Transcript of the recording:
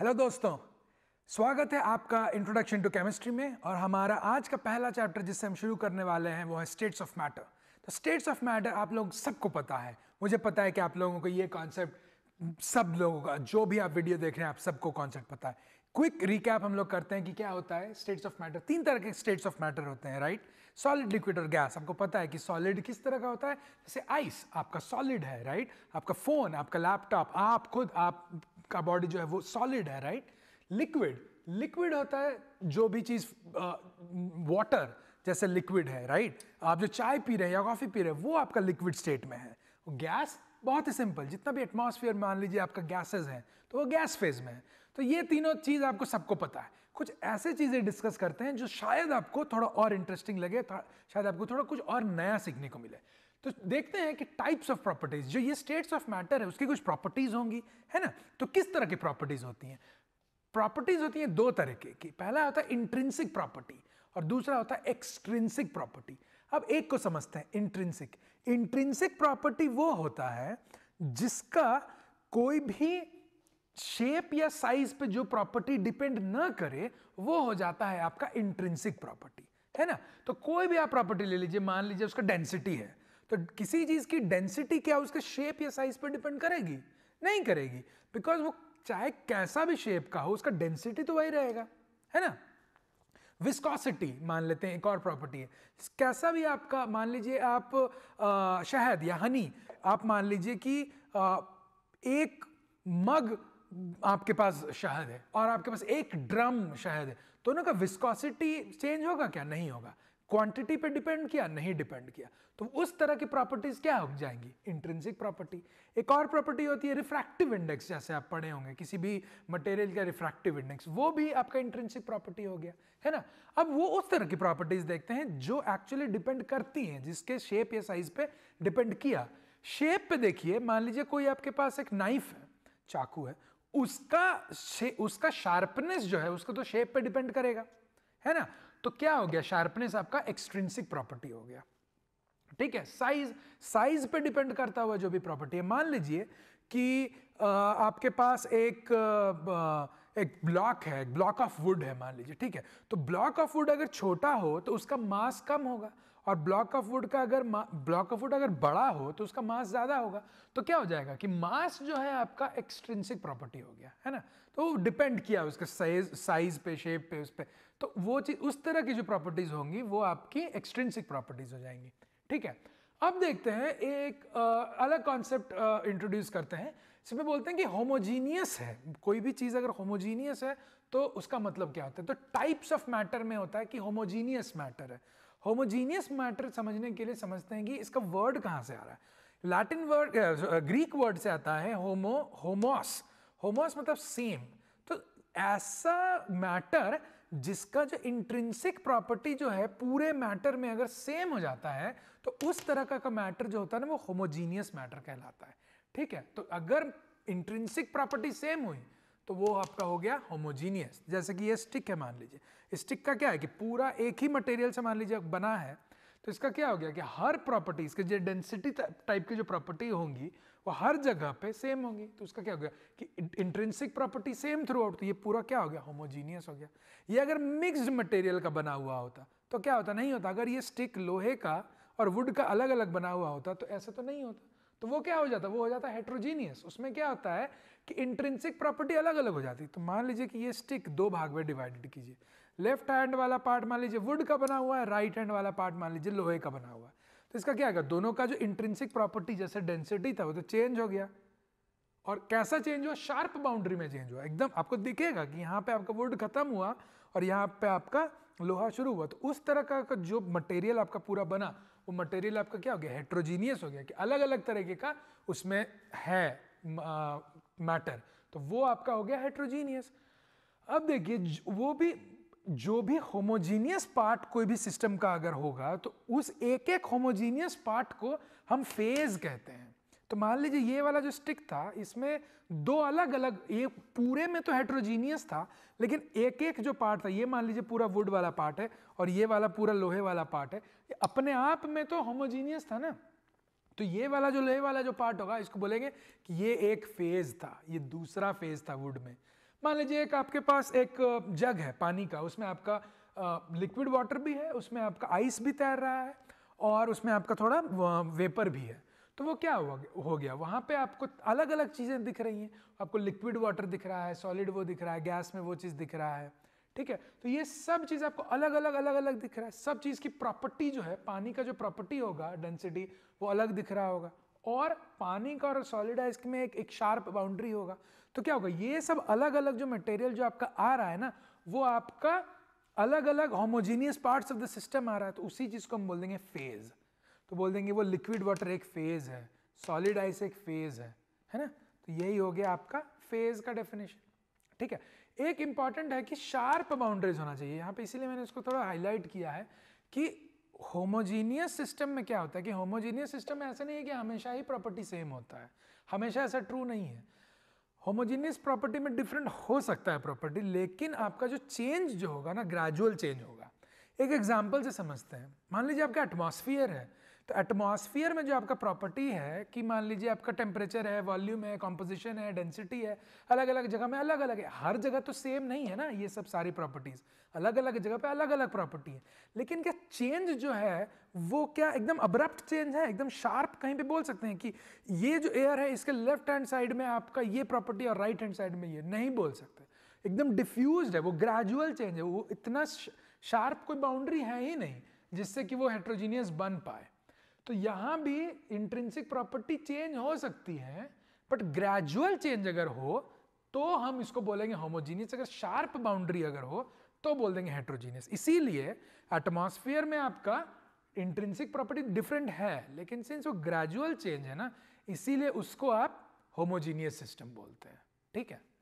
hello दोस्तों स्वागत है आपका इंट्रोडक्शन टू केमिस्ट्री में और हमारा आज का पहला चैप्टर जिससे हम शुरू करने वाले हैं वो है स्टेट्स ऑफ मैटर तो स्टेट्स ऑफ मैटर आप लोग सबको पता है मुझे पता है कि आप लोगों को ये कॉन्सेप्ट सब लोगों का जो भी आप वीडियो देख रहे हैं आप सबको कॉन्सेप्ट पता है क्विक रिकैप हम लोग करते हैं कि क्या होता है स्टेट्स ऑफ मैटर तीन तरह के स्टेट्स ऑफ मैटर होते हैं राइट सॉलिड लिक्विड और गैस आपको पता है कि सॉलिड किस तरह का होता है जैसे आइस आपका सॉलिड है राइट आपका फोन आपका लैपटॉप आप खुद आप का बॉडी जो है वो सॉलिड है राइट लिक्विड लिक्विड होता है जो भी चीज़ वाटर जैसे लिक्विड है राइट आप जो चाय पी रहे हैं या कॉफ़ी पी रहे हैं वो आपका लिक्विड स्टेट में है गैस बहुत ही सिंपल जितना भी एटमोसफियर मान लीजिए आपका गैसेज हैं तो वो गैस फेज में है तो ये तीनों चीज़ आपको सबको पता है कुछ ऐसे चीज़ें डिस्कस करते हैं जो शायद आपको थोड़ा और इंटरेस्टिंग लगे शायद आपको थोड़ा कुछ और नया सीखने को मिले तो देखते हैं कि टाइप्स ऑफ प्रॉपर्टीज जो ये स्टेट्स ऑफ मैटर है उसकी कुछ प्रॉपर्टीज होंगी है ना तो किस तरह की प्रॉपर्टीज होती हैं प्रॉपर्टीज होती हैं दो तरीके की पहला होता है इंट्रिंसिक प्रॉपर्टी और दूसरा होता है एक्सट्रिंसिक प्रॉपर्टी अब एक को समझते हैं इंट्रिंसिक इंट्रिंसिक प्रॉपर्टी वो होता है जिसका कोई भी शेप या साइज पे जो प्रॉपर्टी डिपेंड ना करे वो हो जाता है आपका इंट्रिंसिक प्रॉपर्टी है ना तो कोई भी आप प्रॉपर्टी ले लीजिए मान लीजिए उसका डेंसिटी है तो किसी चीज़ की डेंसिटी क्या उसके शेप या साइज पर डिपेंड करेगी नहीं करेगी बिकॉज वो चाहे कैसा भी शेप का हो उसका डेंसिटी तो वही रहेगा है ना विस्कॉसिटी मान लेते हैं एक और प्रॉपर्टी है कैसा भी आपका मान लीजिए आप आ, शहद या हनी आप मान लीजिए कि आ, एक मग आपके पास शहद है और आपके पास एक ड्रम शहद है दोनों तो का विस्कॉसिटी चेंज होगा क्या नहीं होगा क्वांटिटी पे डिपेंड किया नहीं डिपेंड किया तो उस तरह की प्रॉपर्टीज क्या हो जाएंगी इंट्रेंसिक प्रॉपर्टी एक और प्रॉपर्टी होती है रिफ्रैक्टिव इंडेक्स जैसे आप पढ़े होंगे किसी भी मटेरियल का रिफ्रैक्टिव इंडेक्स वो भी आपका इंट्रेंसिक प्रॉपर्टी हो गया है ना अब वो उस तरह की प्रॉपर्टीज देखते हैं जो एक्चुअली डिपेंड करती हैं जिसके शेप या साइज पे डिपेंड किया शेप पे देखिए मान लीजिए कोई आपके पास एक नाइफ है चाकू है उसका उसका शार्पनेस जो है उसका तो शेप पे डिपेंड करेगा है ना तो क्या हो गया शार्पनेस आपका एक्सट्रेंसिक प्रॉपर्टी हो गया ठीक है साइज साइज पे डिपेंड करता हुआ जो भी प्रॉपर्टी है मान लीजिए कि आ, आपके पास एक आ, एक ब्लॉक है ब्लॉक ऑफ वुड है मान लीजिए ठीक है तो ब्लॉक ऑफ वुड अगर छोटा हो तो उसका मास कम होगा और ब्लॉक ऑफ वुड का अगर ब्लॉक ऑफ वुड अगर बड़ा हो तो उसका मास ज़्यादा होगा तो क्या हो जाएगा कि मास जो है आपका एक्सट्रेंसिक प्रॉपर्टी हो गया है ना तो डिपेंड किया उसके साइज साइज पे शेप पे उस पर तो वो चीज़ उस तरह की जो प्रॉपर्टीज़ होंगी वो आपकी एक्सट्रेंसिक प्रॉपर्टीज़ हो जाएंगी ठीक है अब देखते हैं एक आ, अलग कॉन्सेप्ट इंट्रोड्यूस करते हैं इसमें बोलते हैं कि होमोजीनियस है कोई भी चीज़ अगर होमोजीनियस है तो उसका मतलब क्या होता है तो टाइप्स ऑफ मैटर में होता है कि होमोजीनियस मैटर है होमोजीनियस मैटर समझने के लिए समझते हैं कि इसका वर्ड कहाँ से आ रहा है लैटिन वर्ड ग्रीक वर्ड से आता है होमो होमोस होमोस मतलब सेम तो ऐसा मैटर जिसका जो इंट्रिंसिक प्रॉपर्टी जो है पूरे मैटर में अगर सेम हो जाता है तो उस तरह का, मैटर जो होता है ना वो होमोजीनियस मैटर कहलाता है ठीक है तो अगर इंट्रिंसिक प्रॉपर्टी सेम हुई तो वो आपका हो गया होमोजीनियस जैसे कि ये स्टिक है मान लीजिए स्टिक का क्या है कि पूरा एक ही मटेरियल से मान लीजिए बना है तो इसका क्या हो गया कि हर प्रॉपर्टी इसके जो डेंसिटी टाइप की जो प्रॉपर्टी होंगी वो हर जगह पे सेम होंगी तो उसका क्या हो गया कि intrinsic property same throughout तो ये पूरा क्या हो गया होमोजीनियस हो गया ये अगर मिक्सड मटेरियल का बना हुआ होता तो क्या होता नहीं होता अगर ये स्टिक लोहे का और वुड का अलग अलग बना हुआ होता तो ऐसा तो नहीं होता तो वो क्या हो जाता है वो हो जाता है हेट्रोजीनियस उसमें क्या होता है कि इंट्रेंसिक प्रॉपर्टी अलग अलग हो जाती है तो मान लीजिए कि ये स्टिक दो भाग में डिवाइडेड कीजिए लेफ्ट हैंड वाला पार्ट मान लीजिए वुड का बना हुआ है राइट हैंड वाला पार्ट मान लीजिए लोहे का बना हुआ है तो इसका क्या होगा दोनों का जो इंट्रेंसिक प्रॉपर्टी जैसे डेंसिटी था वो तो चेंज हो गया और कैसा चेंज हुआ शार्प बाउंड्री में चेंज हुआ एकदम आपको दिखेगा कि यहाँ पे आपका वुड खत्म हुआ और यहाँ पे आपका लोहा शुरू हुआ तो उस तरह का जो मटेरियल आपका पूरा बना वो मटेरियल आपका क्या हो गया हेट्रोजीनियस हो गया कि अलग अलग तरीके का उसमें है मैटर तो वो आपका हो गया हेट्रोजीनियस अब देखिए वो भी जो भी होमोजीनियस पार्ट कोई भी सिस्टम का अगर होगा तो उस एक एक होमोजीनियस पार्ट को हम फेज कहते हैं तो मान लीजिए ये वाला जो स्टिक था इसमें दो अलग अलग ये पूरे में तो हेट्रोजीनियस था लेकिन एक एक जो पार्ट था ये मान लीजिए पूरा वुड वाला पार्ट है और ये वाला पूरा लोहे वाला पार्ट है ये अपने आप में तो होमोजीनियस था ना तो ये वाला जो लोहे वाला जो पार्ट होगा इसको बोलेंगे कि ये एक फेज था ये दूसरा फेज था वुड में मान लीजिए एक आपके पास एक जग है पानी का उसमें आपका लिक्विड वाटर भी है उसमें आपका आइस भी तैर रहा है और उसमें आपका थोड़ा वेपर भी है तो वो क्या हुआ हो गया वहाँ पे आपको अलग अलग चीज़ें दिख रही हैं आपको लिक्विड वाटर दिख रहा है सॉलिड वो दिख रहा है गैस में वो चीज़ दिख रहा है ठीक है तो ये सब चीज़ आपको अलग अलग अलग अलग दिख रहा है सब चीज़ की प्रॉपर्टी जो है पानी का जो प्रॉपर्टी होगा डेंसिटी वो अलग दिख रहा होगा और पानी का और सॉलिड आइस्क में एक एक शार्प बाउंड्री होगा तो क्या होगा ये सब अलग अलग जो मटेरियल जो आपका आ रहा है ना वो आपका अलग अलग homogeneous parts of the system आ रहा है तो उसी चीज़ को हम बोल देंगे फेज़ तो बोल देंगे वो लिक्विड वाटर एक फेज़ है सॉलिड आइस एक फेज़ है है ना तो यही हो गया आपका फेज़ का डेफिनेशन ठीक है एक इम्पॉर्टेंट है कि शार्प बाउंड्रीज होना चाहिए यहाँ पे इसीलिए मैंने इसको थोड़ा हाईलाइट किया है कि होमोजीनियस सिस्टम में क्या होता है कि होमोजीनियस सिस्टम में ऐसा नहीं है कि हमेशा ही प्रॉपर्टी सेम होता है हमेशा ऐसा ट्रू नहीं है होमोजीनियस प्रॉपर्टी में डिफरेंट हो सकता है प्रॉपर्टी लेकिन आपका जो चेंज जो होगा ना ग्रेजुअल चेंज होगा एक एग्जाम्पल से समझते हैं मान लीजिए आपका एटमोसफियर है तो एटमोसफियर में जो आपका प्रॉपर्टी है कि मान लीजिए आपका टेम्परेचर है वॉल्यूम है कॉम्पोजिशन है डेंसिटी है अलग अलग जगह में अलग अलग है हर जगह तो सेम नहीं है ना ये सब सारी प्रॉपर्टीज अलग अलग जगह पे अलग अलग प्रॉपर्टी है लेकिन क्या चेंज जो है वो क्या एकदम अब्रप्ट चेंज है एकदम शार्प कहीं पे बोल सकते हैं कि ये जो एयर है इसके लेफ्ट हैंड साइड में आपका ये प्रॉपर्टी और राइट हैंड साइड में ये नहीं बोल सकते एकदम डिफ्यूज है वो ग्रेजुअल चेंज है वो इतना शार्प कोई बाउंड्री है ही नहीं जिससे कि वो हेट्रोजीनियस बन पाए तो यहां भी इंट्रेंसिक प्रॉपर्टी चेंज हो सकती है बट ग्रेजुअल चेंज अगर हो तो हम इसको बोलेंगे होमोजीनियस अगर शार्प बाउंड्री अगर हो तो बोल देंगे हेट्रोजीनियस इसीलिए एटमोस्फियर में आपका इंट्रेंसिक प्रॉपर्टी डिफरेंट है लेकिन सिंस वो ग्रेजुअल चेंज है ना इसीलिए उसको आप होमोजीनियस सिस्टम बोलते हैं ठीक है